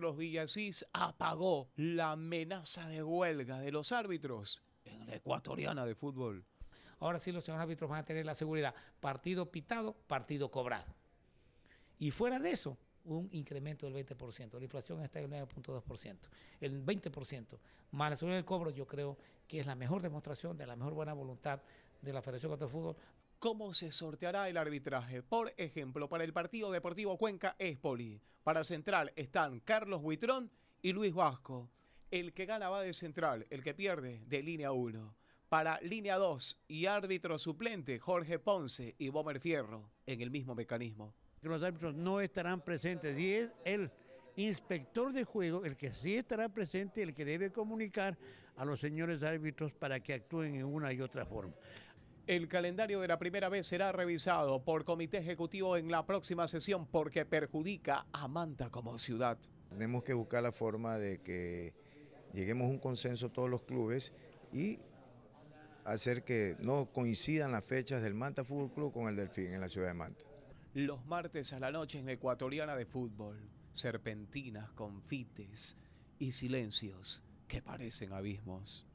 los Villasís apagó la amenaza de huelga de los árbitros en la ecuatoriana de fútbol. Ahora sí los señores árbitros van a tener la seguridad. Partido pitado, partido cobrado. Y fuera de eso, un incremento del 20%. La inflación está en el 9.2%. El 20% más la seguridad del cobro, yo creo que es la mejor demostración de la mejor buena voluntad de la Federación de Fútbol cómo se sorteará el arbitraje. Por ejemplo, para el partido Deportivo Cuenca Espoli, para Central están Carlos Buitrón y Luis Vasco. El que gana va de Central, el que pierde de línea 1. Para línea 2 y árbitro suplente Jorge Ponce y Bomer Fierro, en el mismo mecanismo. Los árbitros no estarán presentes y es el inspector de juego el que sí estará presente, el que debe comunicar a los señores árbitros para que actúen en una y otra forma. El calendario de la primera vez será revisado por comité ejecutivo en la próxima sesión porque perjudica a Manta como ciudad. Tenemos que buscar la forma de que lleguemos a un consenso todos los clubes y hacer que no coincidan las fechas del Manta Fútbol Club con el Delfín en la ciudad de Manta. Los martes a la noche en Ecuatoriana de Fútbol, serpentinas, confites y silencios que parecen abismos.